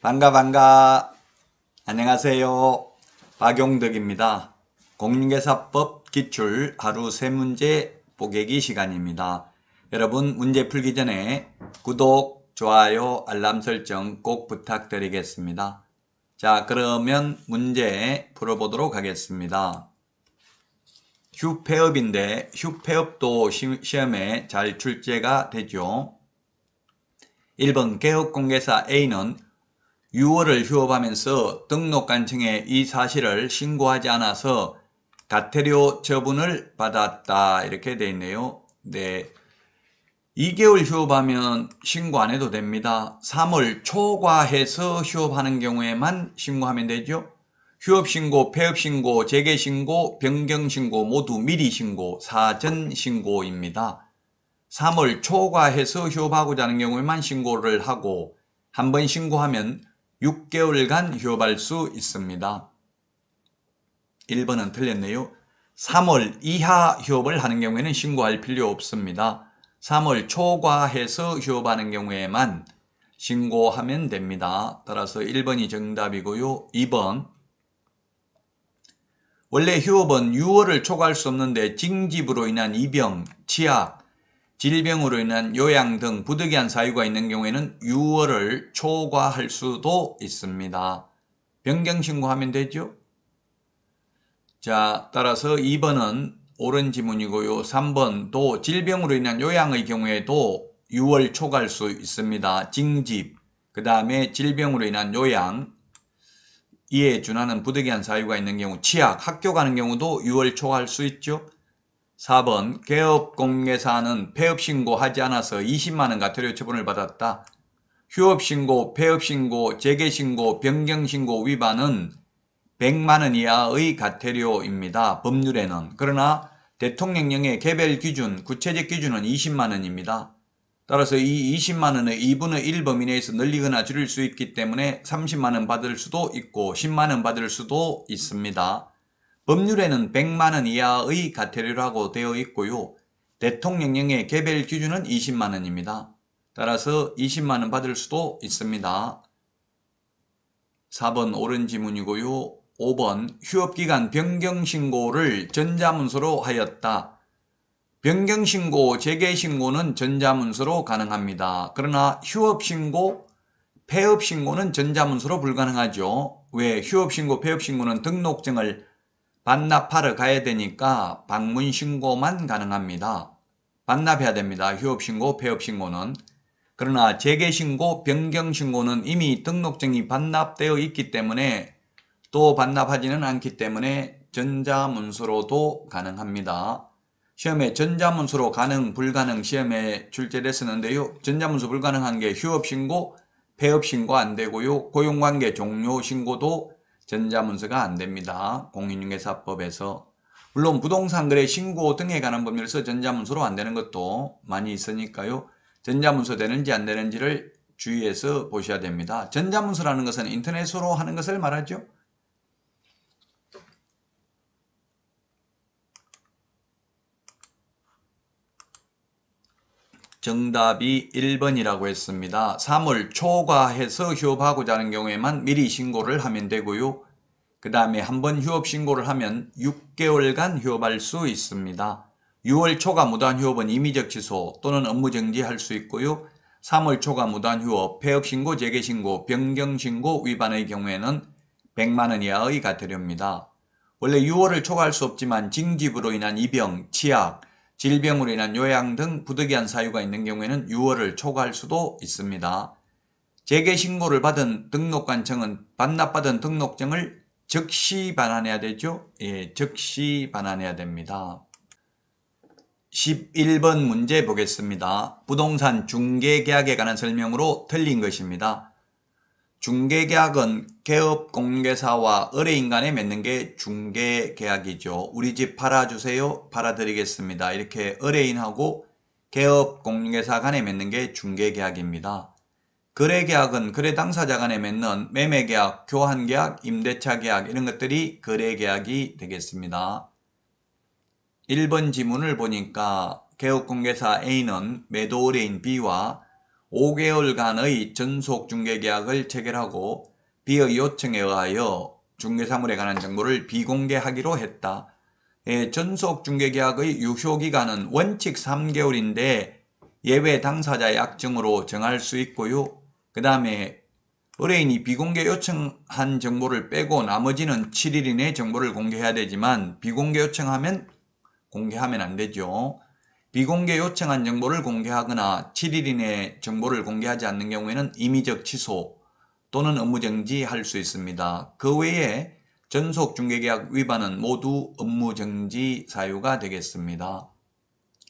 반가 반가 안녕하세요 박용덕입니다 공인계사법 기출 하루 세문제 보객이 시간입니다 여러분 문제 풀기 전에 구독, 좋아요, 알람 설정 꼭 부탁드리겠습니다 자, 그러면 문제 풀어보도록 하겠습니다. 휴폐업인데 휴폐업도 시험에 잘 출제가 되죠. 1번 개업공개사 A는 6월을 휴업하면서 등록관청에 이 사실을 신고하지 않아서 다태료 처분을 받았다 이렇게 되어 있네요. 네, 2개월 휴업하면 신고 안 해도 됩니다. 3월 초과해서 휴업하는 경우에만 신고하면 되죠. 휴업신고, 폐업신고, 재개신고, 변경신고 모두 미리 신고, 사전신고입니다. 3월 초과해서 휴업하고자 하는 경우에만 신고를 하고 한 번 신고하면 6개월간 휴업할 수 있습니다. 1번은 틀렸네요. 3월 이하 휴업을 하는 경우에는 신고할 필요 없습니다. 3을 초과해서 휴업하는 경우에만 신고하면 됩니다. 따라서 1번이 정답이고요. 2번 원래 휴업은 6월을 초과할 수 없는데 징집으로 인한 이병, 치약, 질병으로 인한 요양 등 부득이한 사유가 있는 경우에는 6월을 초과할 수도 있습니다. 변경 신고하면 되죠? 자, 따라서 2번은 옳은 지문이고요. 3번 도 질병으로 인한 요양의 경우에도 6월 초갈 수 있습니다. 징집, 그 다음에 질병으로 인한 요양, 이에 준하는 부득이한 사유가 있는 경우 치약, 학교 가는 경우도 6월 초갈 수 있죠. 4번 개업공개사는 폐업신고 하지 않아서 20만원 가태료 처분을 받았다. 휴업신고, 폐업신고, 재개신고, 변경신고 위반은 100만원 이하의 과태료입니다 법률에는. 그러나 대통령령의 개별 기준, 구체적 기준은 20만원입니다. 따라서 이 20만원의 2분의 1범위 내에서 늘리거나 줄일 수 있기 때문에 30만원 받을 수도 있고 10만원 받을 수도 있습니다. 법률에는 100만원 이하의 과태료라고 되어 있고요. 대통령령의 개별 기준은 20만원입니다. 따라서 20만원 받을 수도 있습니다. 4번 오른 지문이고요. 5번 휴업기간 변경신고를 전자문서로 하였다. 변경신고, 재개신고는 전자문서로 가능합니다. 그러나 휴업신고, 폐업신고는 전자문서로 불가능하죠. 왜? 휴업신고, 폐업신고는 등록증을 반납하러 가야 되니까 방문신고만 가능합니다. 반납해야 됩니다. 휴업신고, 폐업신고는. 그러나 재개신고, 변경신고는 이미 등록증이 반납되어 있기 때문에 또 반납하지는 않기 때문에 전자문서로도 가능합니다. 시험에 전자문서로 가능, 불가능 시험에 출제됐었는데요. 전자문서 불가능한 게 휴업신고, 폐업신고 안 되고요. 고용관계 종료신고도 전자문서가 안 됩니다. 공인중개사법에서. 물론 부동산 거래 신고 등에 관한 법률에서 전자문서로 안 되는 것도 많이 있으니까요. 전자문서 되는지 안 되는지를 주의해서 보셔야 됩니다. 전자문서라는 것은 인터넷으로 하는 것을 말하죠. 정답이 1번이라고 했습니다. 3월 초과해서 휴업하고자 하는 경우에만 미리 신고를 하면 되고요. 그 다음에 한 번 휴업 신고를 하면 6개월간 휴업할 수 있습니다. 6월 초과 무단 휴업은 임의적 취소 또는 업무 정지할 수 있고요. 3월 초과 무단 휴업, 폐업 신고, 재개 신고, 변경 신고 위반의 경우에는 100만 원 이하의 가태료입니다 원래 6월을 초과할 수 없지만 징집으로 인한 입병 치약, 질병으로 인한 요양 등 부득이한 사유가 있는 경우에는 6월을 초과할 수도 있습니다. 재개 신고를 받은 등록관청은 반납받은 등록증을 즉시 반환해야 되죠? 예, 즉시 반환해야 됩니다. 11번 문제 보겠습니다. 부동산 중개계약에 관한 설명으로 틀린 것입니다. 중개계약은 개업공개사와 의뢰인간에 맺는 게 중개계약이죠. 우리 집 팔아주세요. 팔아드리겠습니다. 이렇게 의뢰인하고 개업공개사 간에 맺는 게 중개계약입니다. 거래계약은 거래 당사자 간에 맺는 매매계약, 교환계약, 임대차계약 이런 것들이 거래계약이 되겠습니다. 1번 지문을 보니까 개업공개사 A는 매도의뢰인 B와 5개월간의 전속 중개계약을 체결하고 비의 요청에 의하여 중개사물에 관한 정보를 비공개하기로 했다. 예, 전속 중개계약의 유효기간은 원칙 3개월인데 예외 당사자 약정으로 정할 수 있고요. 그 다음에 의뢰인이 비공개 요청한 정보를 빼고 나머지는 7일 이내 정보를 공개해야 되지만 비공개 요청하면 공개하면 안 되죠. 비공개 요청한 정보를 공개하거나 7일 이내 에 정보를 공개하지 않는 경우에는 임의적 취소 또는 업무정지 할 수 있습니다. 그 외에 전속 중개계약 위반은 모두 업무정지 사유가 되겠습니다.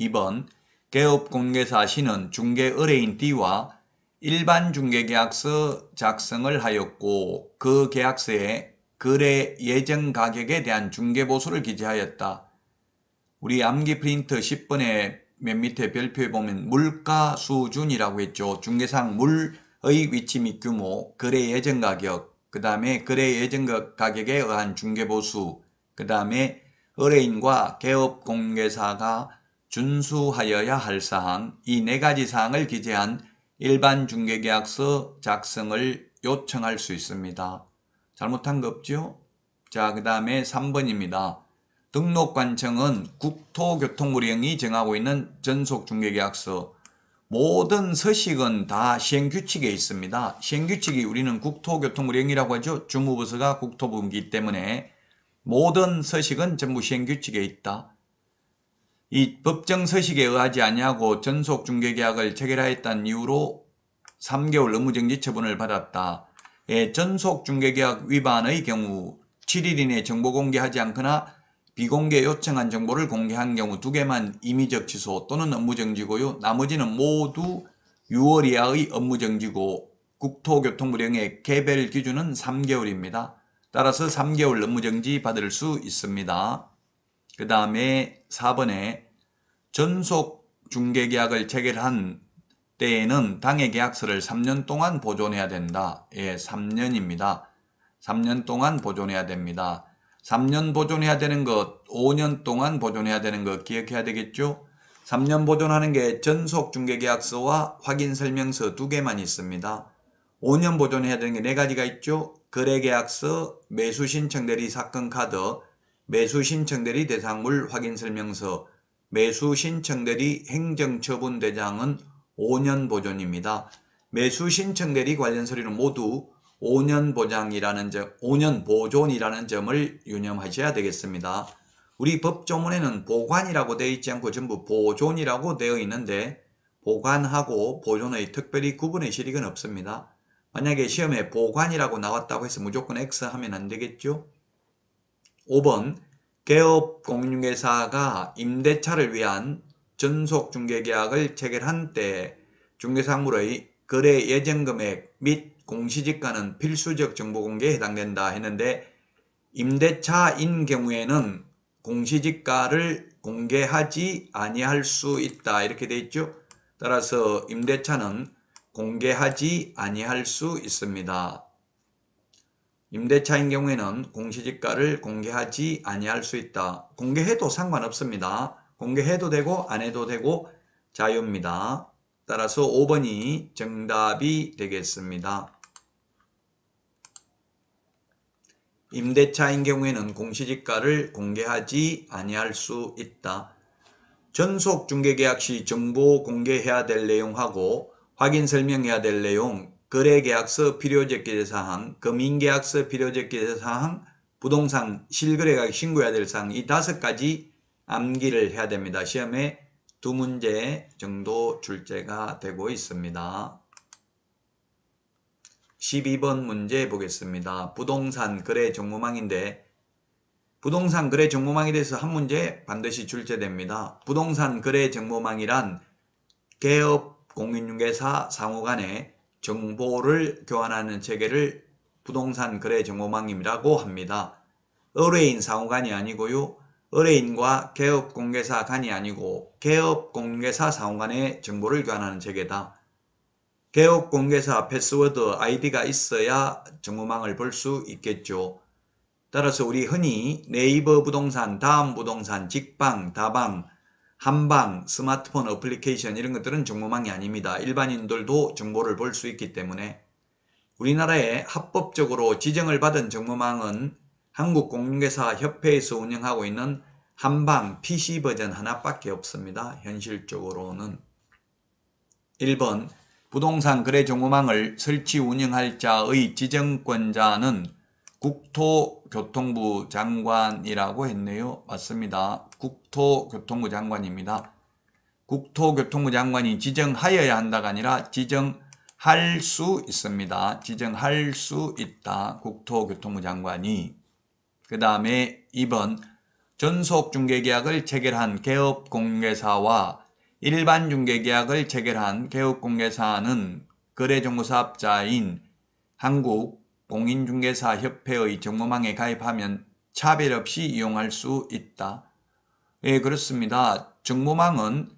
2번 개업공개사 시는 중개의뢰인 D와 일반 중개계약서 작성을 하였고 그 계약서에 거래 예정 가격에 대한 중개보수를 기재하였다. 우리 암기 프린트 10번에 맨 밑에 별표에 보면 물가 수준이라고 했죠. 중개상 물의 위치 및 규모, 거래 예정 가격, 그 다음에 거래 예정 가격에 의한 중개보수, 그 다음에 의뢰인과 개업 공개사가 준수하여야 할 사항, 이 네 가지 사항을 기재한 일반 중개계약서 작성을 요청할 수 있습니다. 잘못한 거 없죠? 자, 그 다음에 3번입니다. 등록관청은 국토교통부령이 정하고 있는 전속중개계약서 모든 서식은 다 시행규칙에 있습니다. 시행규칙이 우리는 국토교통부령이라고 하죠. 주무부서가 국토부이기 때문에 모든 서식은 전부 시행규칙에 있다. 이 법정 서식에 의하지 아니하고 전속중개계약을 체결하였다는 이유로 3개월 의무정지 처분을 받았다. 예, 전속중개계약 위반의 경우 7일 이내 정보공개하지 않거나 비공개 요청한 정보를 공개한 경우 두 개만 임의적 취소 또는 업무정지고요. 나머지는 모두 6월 이하의 업무정지고 국토교통부령의 개별 기준은 3개월입니다. 따라서 3개월 업무정지 받을 수 있습니다. 그 다음에 4번에 전속 중개계약을 체결한 때에는 당해 계약서를 3년 동안 보존해야 된다. 예, 3년입니다. 3년 동안 보존해야 됩니다. 3년 보존해야 되는 것, 5년 동안 보존해야 되는 것 기억해야 되겠죠? 3년 보존하는 게 전속 중개계약서와 확인 설명서 두 개만 있습니다. 5년 보존해야 되는 게 네 가지가 있죠? 거래계약서, 매수신청대리 사건 카드, 매수신청대리 대상물 확인 설명서, 매수신청대리 행정처분대장은 5년 보존입니다. 매수신청대리 관련 서류는 모두 5년 보장이라는 점, 5년 보존이라는 점을 유념하셔야 되겠습니다. 우리 법조문에는 보관이라고 되어 있지 않고 전부 보존이라고 되어 있는데 보관하고 보존의 특별히 구분의 실익은 없습니다. 만약에 시험에 보관이라고 나왔다고 해서 무조건 X 하면 안 되겠죠? 5번 개업 공인중개사가 임대차를 위한 전속 중개계약을 체결한 때 중개사물의 거래 예정 금액 및 공시지가는 필수적 정보 공개에 해당된다 했는데 임대차인 경우에는 공시지가를 공개하지 아니할 수 있다 이렇게 돼 있죠. 따라서 임대차는 공개하지 아니할 수 있습니다. 임대차인 경우에는 공시지가를 공개하지 아니할 수 있다. 공개해도 상관없습니다. 공개해도 되고 안 해도 되고 자유입니다. 따라서 5번이 정답이 되겠습니다. 임대차인 경우에는 공시지가를 공개하지 아니할 수 있다. 전속 중개계약 시 정보 공개해야 될 내용하고 확인 설명해야 될 내용, 거래계약서 필요제기사항, 금융계약서 필요제기사항, 부동산 실거래가 신고해야 될 사항 이 다섯 가지 암기를 해야 됩니다. 시험에 두 문제 정도 출제가 되고 있습니다. 12번 문제 보겠습니다. 부동산 거래 정보망인데 부동산 거래 정보망에 대해서 한 문제 반드시 출제됩니다. 부동산 거래 정보망이란 개업 공인중개사 상호 간의 정보를 교환하는 체계를 부동산 거래 정보망이라고 합니다. 의뢰인 상호간이 아니고요. 의뢰인과 개업공개사 간이 아니고 개업공개사 사원 간의 정보를 교환하는 체계다. 개업공개사 패스워드 아이디가 있어야 정보망을 볼 수 있겠죠. 따라서 우리 흔히 네이버 부동산, 다음 부동산, 직방, 다방, 한방, 스마트폰 어플리케이션 이런 것들은 정보망이 아닙니다. 일반인들도 정보를 볼 수 있기 때문에 우리나라에 합법적으로 지정을 받은 정보망은 한국공인중개사협회에서 운영하고 있는 한방 PC 버전 하나밖에 없습니다. 현실적으로는 1번 부동산 거래 종보망을 설치 운영할 자의 지정권자는 국토교통부 장관이라고 했네요. 맞습니다. 국토교통부 장관입니다. 국토교통부 장관이 지정하여야 한다가 아니라 지정할 수 있습니다. 지정할 수 있다. 국토교통부 장관이 그 다음에 2번 전속 중개계약을 체결한 개업공개사와 일반 중개계약을 체결한 개업공개사는 거래정보사업자인 한국공인중개사협회의 정보망에 가입하면 차별 없이 이용할 수 있다. 예, 그렇습니다. 정보망은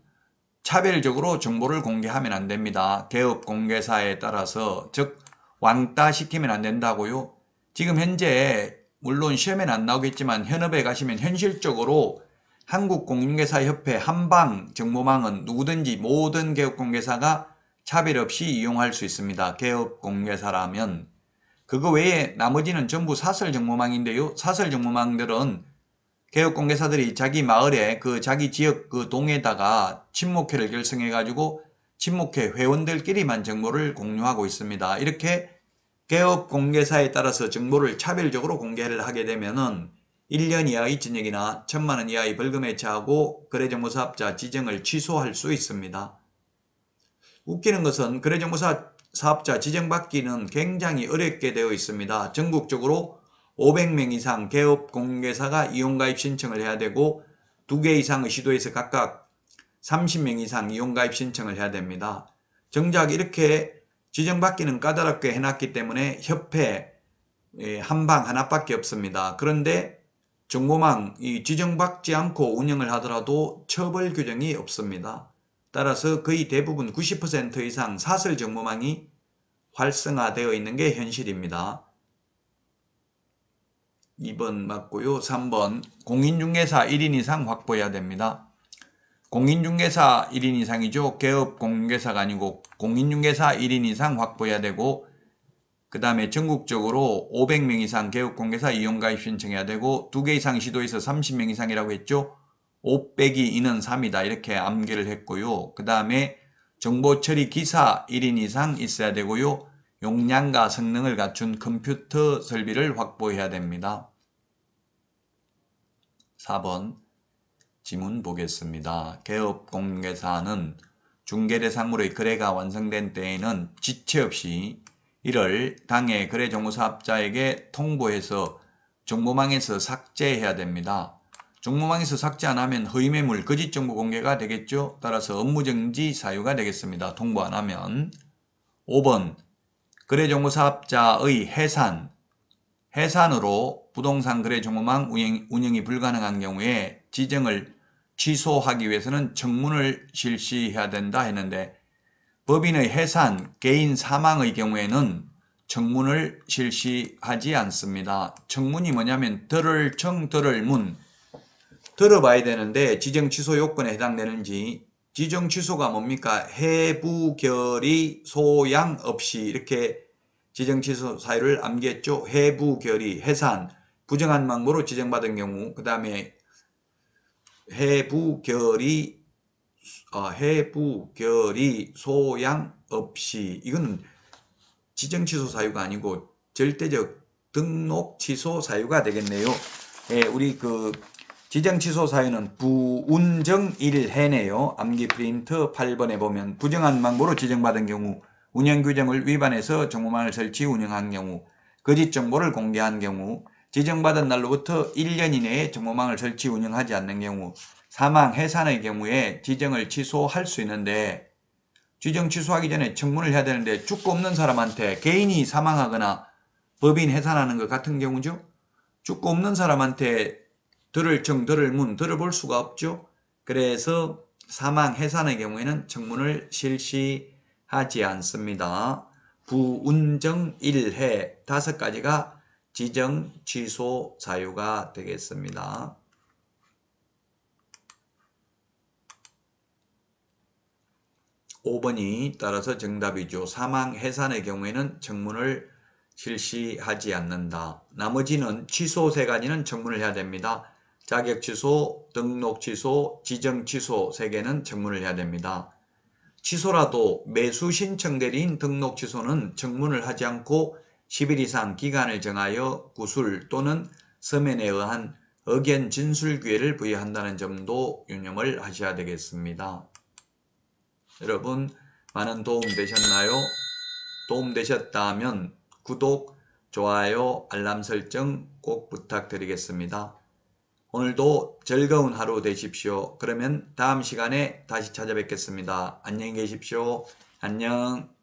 차별적으로 정보를 공개하면 안 됩니다. 개업 공개사에 따라서 즉 왕따시키면 안 된다고요. 지금 현재 물론 시험에는 안 나오겠지만 현업에 가시면 현실적으로 한국공인중사협회 한방 정보망은 누구든지 모든 개업공개사가 차별 없이 이용할 수 있습니다. 개업공개사라면 그거 외에 나머지는 전부 사설 정보망인데요. 사설 정보망들은 개업공개사들이 자기 마을에 그 자기 지역 그 동에다가 친목회를 결성해 가지고 친목회 회원들끼리만 정보를 공유하고 있습니다. 이렇게 개업 공개사에 따라서 정보를 차별적으로 공개를 하게 되면은 1년 이하의 징역이나 천만원 이하의 벌금에 처하고 거래정보사업자 지정을 취소할 수 있습니다. 웃기는 것은 거래정보사업자 지정받기는 굉장히 어렵게 되어 있습니다. 전국적으로 500명 이상 개업 공개사가 이용가입 신청을 해야 되고 2개 이상의 시도에서 각각 30명 이상 이용가입 신청을 해야 됩니다. 정작 이렇게 지정받기는 까다롭게 해놨기 때문에 협회 예, 한방 하나밖에 없습니다. 그런데 정보망 이 지정받지 않고 운영을 하더라도 처벌 규정이 없습니다. 따라서 거의 대부분 90% 이상 사설 정보망이 활성화되어 있는 게 현실입니다. 2번 맞고요. 3번 공인중개사 1인 이상 확보해야 됩니다. 공인중개사 1인 이상이죠. 개업 공인중개사가 아니고 공인중개사 1인 이상 확보해야 되고 그 다음에 전국적으로 500명 이상 개업 공개사 이용가입 신청해야 되고 두 개 이상 시도에서 30명 이상이라고 했죠. 5 빼기 2는 3이다 이렇게 암기를 했고요. 그 다음에 정보 처리 기사 1인 이상 있어야 되고요. 용량과 성능을 갖춘 컴퓨터 설비를 확보해야 됩니다. 4번 지문 보겠습니다. 개업공개사는 중개대상물의 거래가 완성된 때에는 지체 없이 이를 당해 거래정보사업자에게 통보해서 정보망에서 삭제해야 됩니다. 정보망에서 삭제 안 하면 허위매물 거짓 정보 공개가 되겠죠. 따라서 업무정지 사유가 되겠습니다. 통보 안 하면 5번 거래정보사업자의 해산 해산으로 부동산 거래정보망 운영, 운영이 불가능한 경우에 지정을 취소하기 위해서는 청문을 실시해야 된다 했는데 법인의 해산, 개인 사망의 경우에는 청문을 실시하지 않습니다. 청문이 뭐냐면 들을 청, 들을 문 들어봐야 되는데 지정 취소 요건에 해당되는지 지정 취소가 뭡니까? 해부결의 소양 없이 이렇게 지정 취소 사유를 암기했죠. 해부결의, 해산, 부정한 망보로 지정받은 경우 그 다음에 해부결이 어, 해부결이 소양 없이 이거는 지정 취소 사유가 아니고 절대적 등록 취소 사유가 되겠네요. 예, 우리 그 지정 취소 사유는 부운정 1해네요. 암기 프린트 8번에 보면 부정한 망보로 지정받은 경우 운영 규정을 위반해서 정보망을 설치 운영한 경우 거짓 정보를 공개한 경우 지정받은 날로부터 1년 이내에 정보망을 설치 운영하지 않는 경우 사망, 해산의 경우에 지정을 취소할 수 있는데 지정 취소하기 전에 청문을 해야 되는데 죽고 없는 사람한테 개인이 사망하거나 법인 해산하는 것 같은 경우죠. 죽고 없는 사람한테 들을 정, 들을 문, 들어볼 수가 없죠. 그래서 사망, 해산의 경우에는 청문을 실시하지 않습니다. 부운정 일해 다섯 가지가 지정 취소 사유가 되겠습니다. 5번이 따라서 정답이죠. 사망 해산의 경우에는 청문을 실시하지 않는다. 나머지는 취소 세 가지는 청문을 해야 됩니다. 자격 취소, 등록 취소, 지정 취소 세 개는 청문을 해야 됩니다. 취소라도 매수 신청 대리인 등록 취소는 청문을 하지 않고 10일 이상 기간을 정하여 구술 또는 서면에 의한 의견 진술 기회를 부여한다는 점도 유념을 하셔야 되겠습니다. 여러분 많은 도움 되셨나요? 도움 되셨다면 구독, 좋아요, 알람 설정 꼭 부탁드리겠습니다. 오늘도 즐거운 하루 되십시오. 그러면 다음 시간에 다시 찾아뵙겠습니다. 안녕히 계십시오. 안녕.